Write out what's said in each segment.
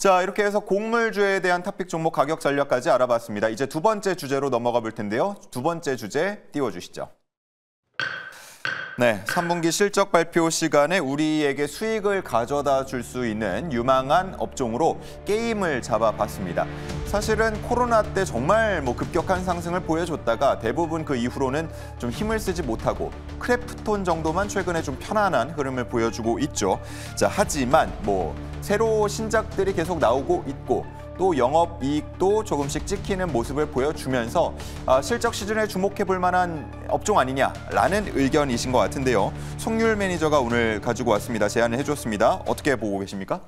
자, 이렇게 해서 곡물주에 대한 탑픽 종목 가격 전략까지 알아봤습니다. 이제 두 번째 주제로 넘어가 볼 텐데요. 두 번째 주제 띄워주시죠. 네, 3분기 실적 발표 시간에 우리에게 수익을 가져다 줄 수 있는 유망한 업종으로 게임을 잡아봤습니다. 사실은 코로나 때 정말 뭐 급격한 상승을 보여줬다가 대부분 그 이후로는 좀 힘을 쓰지 못하고 크래프톤 정도만 최근에 좀 편안한 흐름을 보여주고 있죠. 자, 하지만 뭐 새로 신작들이 계속 나오고 있고 또 영업 이익도 조금씩 찍히는 모습을 보여주면서 아, 실적 시즌에 주목해 볼 만한 업종 아니냐라는 의견이신 것 같은데요. 송률 매니저가 오늘 가지고 왔습니다. 제안을 해줬습니다. 어떻게 보고 계십니까?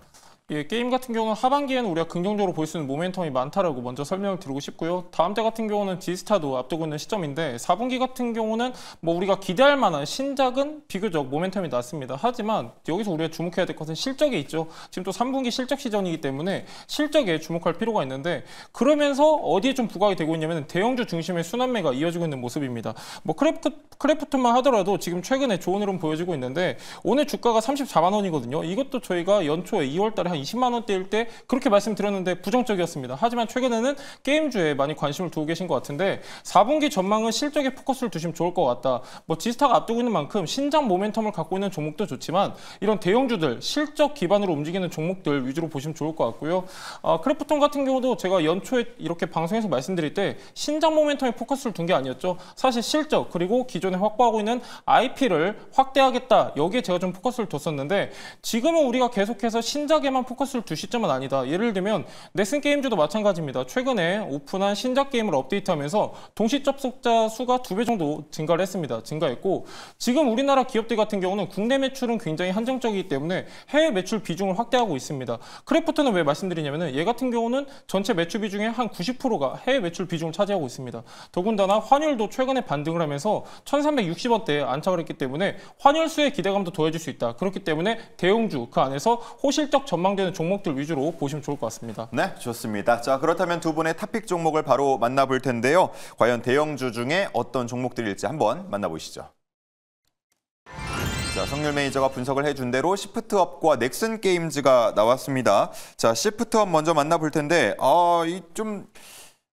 예, 게임 같은 경우는 하반기에는 우리가 긍정적으로 볼 수 있는 모멘텀이 많다라고 먼저 설명을 드리고 싶고요. 다음 달 같은 경우는 디스타도 앞두고 있는 시점인데 4분기 같은 경우는 뭐 우리가 기대할 만한 신작은 비교적 모멘텀이 낮습니다. 하지만 여기서 우리가 주목해야 될 것은 실적이 있죠. 지금 또 3분기 실적 시전이기 때문에 실적에 주목할 필요가 있는데 그러면서 어디에 좀 부각이 되고 있냐면 대형주 중심의 순환매가 이어지고 있는 모습입니다. 뭐 크래프트, 만 하더라도 지금 최근에 좋은 흐름 보여지고 있는데 오늘 주가가 34만 원이거든요. 이것도 저희가 연초에 2월 달에 한 20만 원대일 때 그렇게 말씀드렸는데 부정적이었습니다. 하지만 최근에는 게임주에 많이 관심을 두고 계신 것 같은데 4분기 전망은 실적에 포커스를 두시면 좋을 것 같다. 뭐 지스타가 앞두고 있는 만큼 신장 모멘텀을 갖고 있는 종목도 좋지만 이런 대형주들 실적 기반으로 움직이는 종목들 위주로 보시면 좋을 것 같고요. 아, 크래프톤 같은 경우도 제가 연초에 이렇게 방송에서 말씀드릴 때 신장 모멘텀에 포커스를 둔 게 아니었죠. 사실 실적 그리고 기존에 확보하고 있는 IP를 확대하겠다. 여기에 제가 좀 포커스를 뒀었는데 지금은 우리가 계속해서 신작에만 특정한 포커스를 두 시점은 아니다. 예를 들면 넷슨 게임즈도 마찬가지입니다. 최근에 오픈한 신작 게임을 업데이트하면서 동시 접속자 수가 두 배 정도 증가를 했습니다. 증가했고 지금 우리나라 기업들 같은 경우는 국내 매출은 굉장히 한정적이기 때문에 해외 매출 비중을 확대하고 있습니다. 크래프트는 왜 말씀드리냐면은 얘 같은 경우는 전체 매출 비중의 한 90%가 해외 매출 비중을 차지하고 있습니다. 더군다나 환율도 최근에 반등을 하면서 1360원대에 안착을 했기 때문에 환율수의 기대감도 더해질 수 있다. 그렇기 때문에 대형주 그 안에서 호실적 전망 예상되는 종목들 위주로 보시면 좋을 것 같습니다. 네, 좋습니다. 자, 그렇다면 두 분의 탑픽 종목을 바로 만나볼 텐데요. 과연 대형주 중에 어떤 종목들일지 한번 만나보시죠. 자, 성률 매니저가 분석을 해준 대로 시프트업과 넥슨 게임즈가 나왔습니다. 자, 시프트업 먼저 만나볼 텐데, 아, 이좀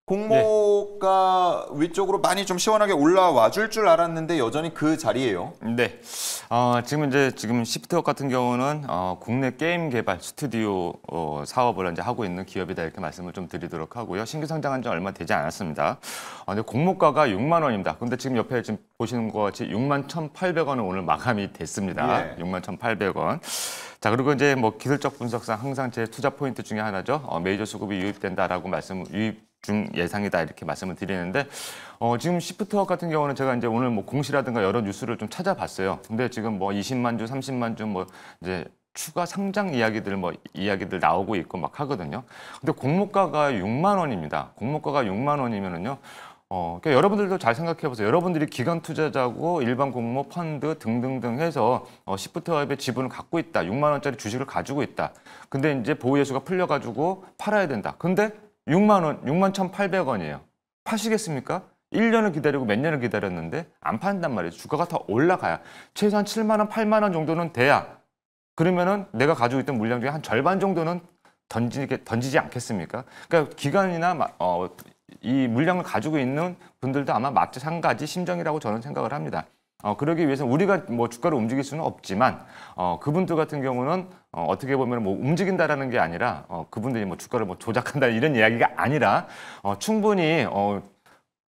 공모가 네. 위쪽으로 많이 좀 시원하게 올라와 줄 줄 알았는데 여전히 그 자리예요. 네. 어, 지금 이제 지금 시프트업 같은 경우는 어, 국내 게임 개발 스튜디오 어, 사업을 이제 하고 있는 기업이다 이렇게 말씀을 좀 드리도록 하고요. 신규 상장한 지 얼마 되지 않았습니다. 어, 근데 공모가가 6만 원입니다. 근데 지금 옆에 지금 보시는 것 같이 6만 1,800원은 오늘 마감이 됐습니다. 예. 6만 1,800원. 자 그리고 이제 뭐 기술적 분석상 항상 제 투자 포인트 중에 하나죠. 어, 메이저 수급이 유입된다라고 말씀 유입 중 예상이다 이렇게 말씀을 드리는데 어, 지금 시프트업 같은 경우는 제가 이제 오늘 뭐 공시라든가 여러 뉴스를 좀 찾아봤어요. 근데 지금 뭐 20만 주, 30만 주 뭐 이제 추가 상장 이야기들 뭐 이야기들 나오고 있고 막 하거든요. 근데 공모가가 6만 원입니다. 공모가가 6만 원이면은요. 어, 그러니까 여러분들도 잘 생각해 보세요. 여러분들이 기관 투자자고 일반 공모 펀드 등등등 해서 어, 시프트업의 지분을 갖고 있다. 6만 원짜리 주식을 가지고 있다. 근데 이제 보유 예수가 풀려 가지고 팔아야 된다. 근데 6만 원, 6만 1,800원이에요. 파시겠습니까? 1년을 기다리고 몇 년을 기다렸는데 안 판단 말이에요. 주가가 더 올라가야. 최소한 7만 원, 8만 원 정도는 돼야. 그러면은 내가 가지고 있던 물량 중에 한 절반 정도는 던지 던지지 않겠습니까? 그러니까 기간이나 어, 이 물량을 가지고 있는 분들도 아마 마찬가지 심정이라고 저는 생각을 합니다. 어, 그러기 위해서 우리가 뭐 주가를 움직일 수는 없지만 어, 그분들 같은 경우는 어, 어떻게 보면 뭐 움직인다라는 게 아니라 어, 그분들이 뭐 주가를 뭐 조작한다 이런 이야기가 아니라 어, 충분히 어,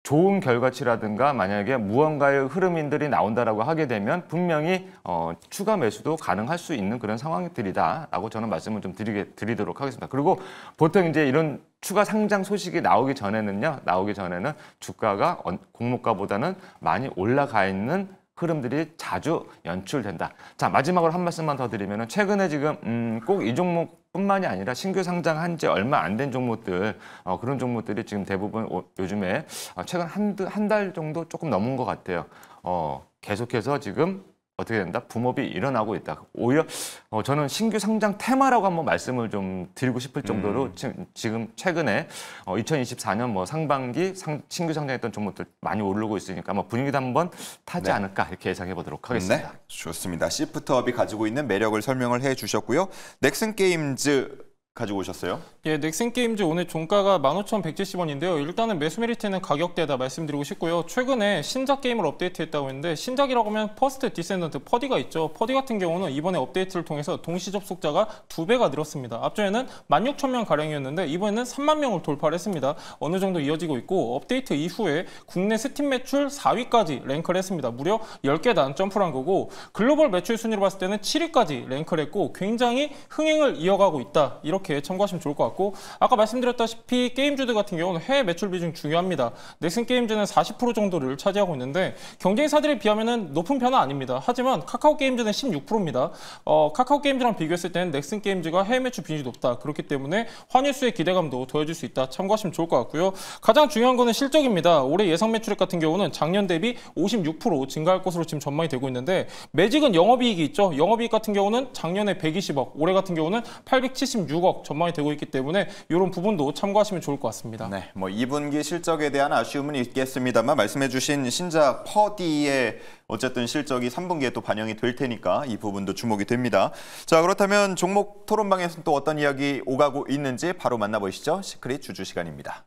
좋은 결과치라든가 만약에 무언가의 흐름인들이 나온다라고 하게 되면 분명히 어, 추가 매수도 가능할 수 있는 그런 상황들이다라고 저는 말씀을 좀 드리게 드리도록 하겠습니다. 그리고 보통 이제 이런 추가 상장 소식이 나오기 전에는요, 나오기 전에는 주가가 공모가보다는 많이 올라가 있는 흐름들이 자주 연출된다. 자 마지막으로 한 말씀만 더 드리면 최근에 지금 음, 꼭 이 종목뿐만이 아니라 신규 상장한 지 얼마 안 된 종목들 어, 그런 종목들이 지금 대부분 오, 요즘에 어, 최근 한 한 달 정도 조금 넘은 것 같아요. 어, 계속해서 지금 어떻게 된다? 붐업이 일어나고 있다. 오히려 어, 저는 신규 상장 테마라고 한번 말씀을 좀 드리고 싶을 정도로 음. 치, 지금 최근에 어, 2024년 뭐 상반기 상, 신규 상장했던 종목들 많이 오르고 있으니까 뭐 분위기도 한 번 타지 네. 않을까 이렇게 예상해 보도록 하겠습니다. 네, 좋습니다. 시프트업이 가지고 있는 매력을 설명을 해 주셨고요. 넥슨 게임즈 가지고 오셨어요? 예, 넥슨 게임즈 오늘 종가가 15,170원인데요. 일단은 매수 메리트는 가격대다 말씀드리고 싶고요. 최근에 신작 게임을 업데이트했다고 했는데 신작이라고 하면 퍼스트 디센던트 퍼디가 있죠. 퍼디 같은 경우는 이번에 업데이트를 통해서 동시 접속자가 두배가 늘었습니다. 앞전에는 16,000명 가량이었는데 이번에는 3만 명을 돌파를 했습니다. 어느 정도 이어지고 있고 업데이트 이후에 국내 스팀 매출 4위까지 랭크를 했습니다. 무려 10개 단 점프를 한 거고 글로벌 매출 순위로 봤을 때는 7위까지 랭크를 했고 굉장히 흥행을 이어가고 있다. 이렇게 이렇 참고하시면 좋을 것 같고 아까 말씀드렸다시피 게임주들 같은 경우는 해외 매출 비중 중요합니다. 넥슨 게임즈는 40% 정도를 차지하고 있는데 경쟁사들에 비하면 높은 편은 아닙니다. 하지만 카카오 게임즈는 16%입니다. 어, 카카오 게임즈랑 비교했을 때는 넥슨 게임즈가 해외 매출 비중이 높다. 그렇기 때문에 환율수의 기대감도 더해질 수 있다. 참고하시면 좋을 것 같고요. 가장 중요한 거는 실적입니다. 올해 예상 매출액 같은 경우는 작년 대비 56% 증가할 것으로 지금 전망이 되고 있는데 매직은 영업이익이 있죠. 영업이익 같은 경우는 작년에 120억, 올해 같은 경우는 876억 전망이 되고 있기 때문에 이런 부분도 참고하시면 좋을 것 같습니다. 네, 뭐 2분기 실적에 대한 아쉬움은 있겠습니다만 말씀해주신 신작 퍼디의 어쨌든 실적이 3분기에 또 반영이 될 테니까 이 부분도 주목이 됩니다. 자 그렇다면 종목 토론방에서는 또 어떤 이야기 오가고 있는지 바로 만나보시죠. 시크릿 주주 시간입니다.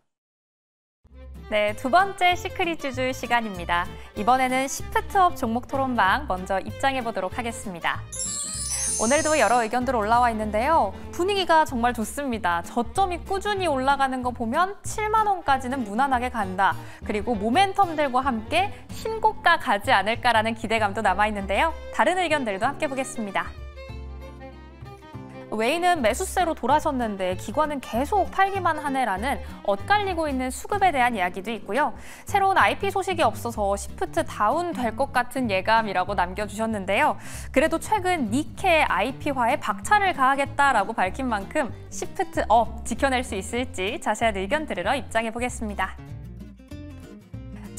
네, 두 번째 시크릿 주주 시간입니다. 이번에는 시프트업 종목 토론방 먼저 입장해 보도록 하겠습니다. 오늘도 여러 의견들 올라와 있는데요. 분위기가 정말 좋습니다. 저점이 꾸준히 올라가는 거 보면 7만 원까지는 무난하게 간다. 그리고 모멘텀들과 함께 신고가 가지 않을까라는 기대감도 남아 있는데요. 다른 의견들도 함께 보겠습니다. 웨이는 매수세로 돌아섰는데 기관은 계속 팔기만 하네라는 엇갈리고 있는 수급에 대한 이야기도 있고요. 새로운 IP 소식이 없어서 시프트 다운 될 것 같은 예감이라고 남겨주셨는데요. 그래도 최근 니케 IP화에 박차를 가하겠다라고 밝힌 만큼 시프트 업 지켜낼 수 있을지 자세한 의견 들으러 입장해 보겠습니다.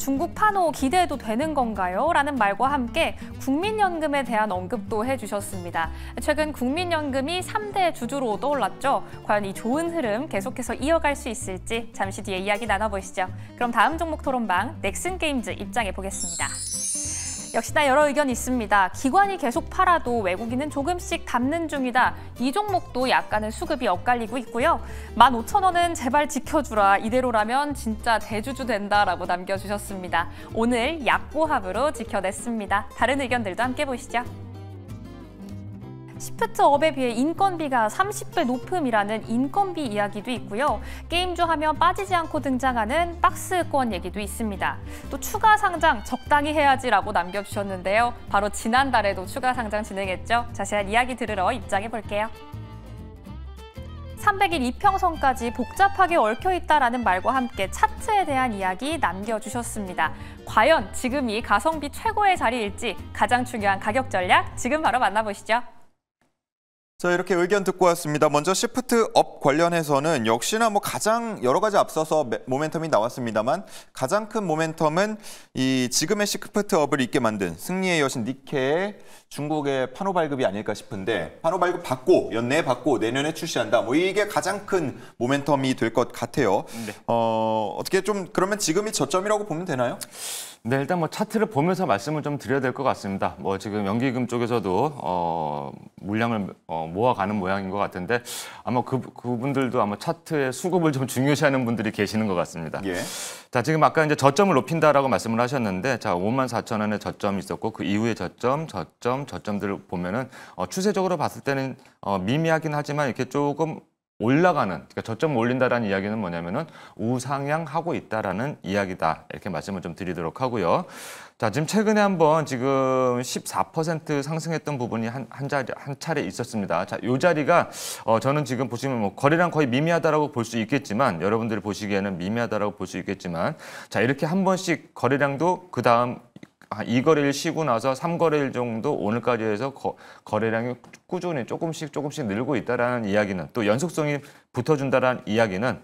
중국 판호 기대해도 되는 건가요? 라는 말과 함께 국민연금에 대한 언급도 해주셨습니다. 최근 국민연금이 3대 주주로 떠올랐죠. 과연 이 좋은 흐름 계속해서 이어갈 수 있을지 잠시 뒤에 이야기 나눠보시죠. 그럼 다음 종목 토론방 넥슨 게임즈 입장해 보겠습니다. 역시나 여러 의견이 있습니다. 기관이 계속 팔아도 외국인은 조금씩 담는 중이다. 이 종목도 약간은 수급이 엇갈리고 있고요. 15,000원은 제발 지켜주라. 이대로라면 진짜 대주주 된다라고 남겨주셨습니다. 오늘 약보합으로 지켜냈습니다. 다른 의견들도 함께 보시죠. 시프트 업에 비해 인건비가 30배 높음이라는 인건비 이야기도 있고요. 게임주 하면 빠지지 않고 등장하는 박스권 얘기도 있습니다. 또 추가 상장 적당히 해야지라고 남겨주셨는데요. 바로 지난달에도 추가 상장 진행했죠. 자세한 이야기 들으러 입장해 볼게요. 300일 이평선까지 복잡하게 얽혀있다라는 말과 함께 차트에 대한 이야기 남겨주셨습니다. 과연 지금이 가성비 최고의 자리일지 가장 중요한 가격 전략 지금 바로 만나보시죠. 자 이렇게 의견 듣고 왔습니다. 먼저 시프트 업 관련해서는 역시나 뭐 가장 여러 가지 앞서서 모멘텀이 나왔습니다만 가장 큰 모멘텀은 이 지금의 시프트 업을 있게 만든 승리의 여신 니케의 중국의 판호 발급이 아닐까 싶은데 판호 발급 받고 연내에 받고 내년에 출시한다. 뭐 이게 가장 큰 모멘텀이 될 것 같아요. 네. 어 어떻게 좀 그러면 지금이 저점이라고 보면 되나요? 네, 일단 뭐 차트를 보면서 말씀을 좀 드려야 될 것 같습니다. 뭐 지금 연기금 쪽에서도 어, 물량을 어, 모아가는 모양인 것 같은데 아마 그, 그분들도 아마 차트의 수급을 좀 중요시하는 분들이 계시는 것 같습니다. 예. 자, 지금 아까 이제 저점을 높인다라고 말씀을 하셨는데 자, 5만 4천 원의 저점이 있었고 그 이후의 저점, 저점, 저점들을 보면은 어, 추세적으로 봤을 때는 어, 미미하긴 하지만 이렇게 조금 올라가는 그러니까 저점 올린다라는 이야기는 뭐냐면은 우상향하고 있다라는 이야기다 이렇게 말씀을 좀 드리도록 하고요. 자 지금 최근에 한번 지금 14% 상승했던 부분이 한 한 자리 한 차례 있었습니다. 자요 자리가 어, 저는 지금 보시면 뭐 거래량 거의 미미하다라고 볼 수 있겠지만 여러분들이 보시기에는 미미하다라고 볼 수 있겠지만 자 이렇게 한 번씩 거래량도 그 다음 아, 이거래일 쉬고 나서 3거래일 정도 오늘까지 해서 거, 래량이 꾸준히 조금씩 조금씩 늘고 있다라는 이야기는 또 연속성이 붙어준다라는 이야기는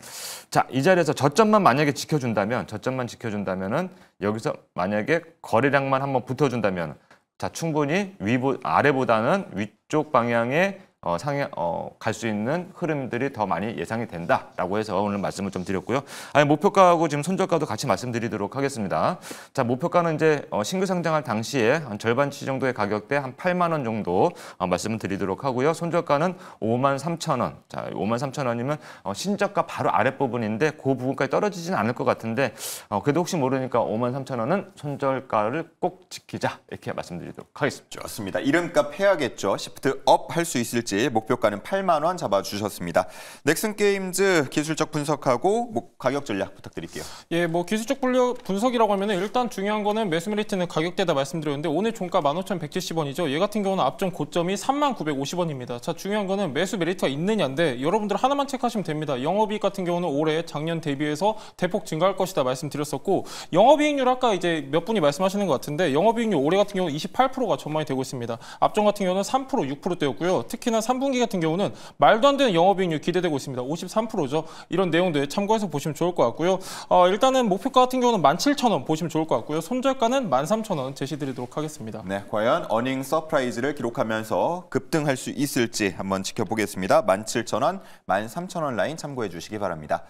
자, 이 자리에서 저점만 만약에 지켜준다면 저점만 지켜준다면은 여기서 만약에 거래량만 한번 붙어준다면 자, 충분히 위보 아래보다는 위쪽 방향의 어, 상해 어, 갈 수 있는 흐름들이 더 많이 예상이 된다라고 해서 오늘 말씀을 좀 드렸고요. 아니, 목표가하고 지금 손절가도 같이 말씀드리도록 하겠습니다. 자 목표가는 이제 어, 신규 상장할 당시에 한 절반치 정도의 가격대 한 8만 원 정도 어, 말씀을 드리도록 하고요. 손절가는 5만 3천 원. 자 5만 3천 원이면 어, 신저가 바로 아랫 부분인데 그 부분까지 떨어지진 않을 것 같은데 어, 그래도 혹시 모르니까 5만 3천 원은 손절가를 꼭 지키자 이렇게 말씀드리도록 하겠습니다. 좋습니다. 이름값 해야겠죠. 시프트 업 할 수 있을지. 목표가는 8만 원 잡아주셨습니다. 넥슨 게임즈 기술적 분석하고 가격 전략 부탁드릴게요. 예, 뭐 기술적 분석이라고 하면 일단 중요한 거는 매수 메리트는 가격대다 말씀드렸는데 오늘 종가 15,170원이죠. 얘 같은 경우는 앞전 고점이 39,950원입니다. 자, 중요한 거는 매수 메리트가 있느냐인데 여러분들 하나만 체크하시면 됩니다. 영업이익 같은 경우는 올해 작년 대비해서 대폭 증가할 것이다 말씀드렸었고 영업이익률 아까 이제 몇 분이 말씀하시는 것 같은데 영업이익률 올해 같은 경우는 28%가 전망이 되고 있습니다. 앞전 같은 경우는 3% 6되었고요 특히나 지난 3분기 같은 경우는 말도 안 되는 영업이익률 기대되고 있습니다. 53%죠. 이런 내용들 참고해서 보시면 좋을 것 같고요. 어, 일단은 목표가 같은 경우는 17,000원 보시면 좋을 것 같고요. 손절가는 13,000원 제시드리도록 하겠습니다. 네, 과연 어닝 서프라이즈를 기록하면서 급등할 수 있을지 한번 지켜보겠습니다. 17,000원, 13,000원 라인 참고해 주시기 바랍니다.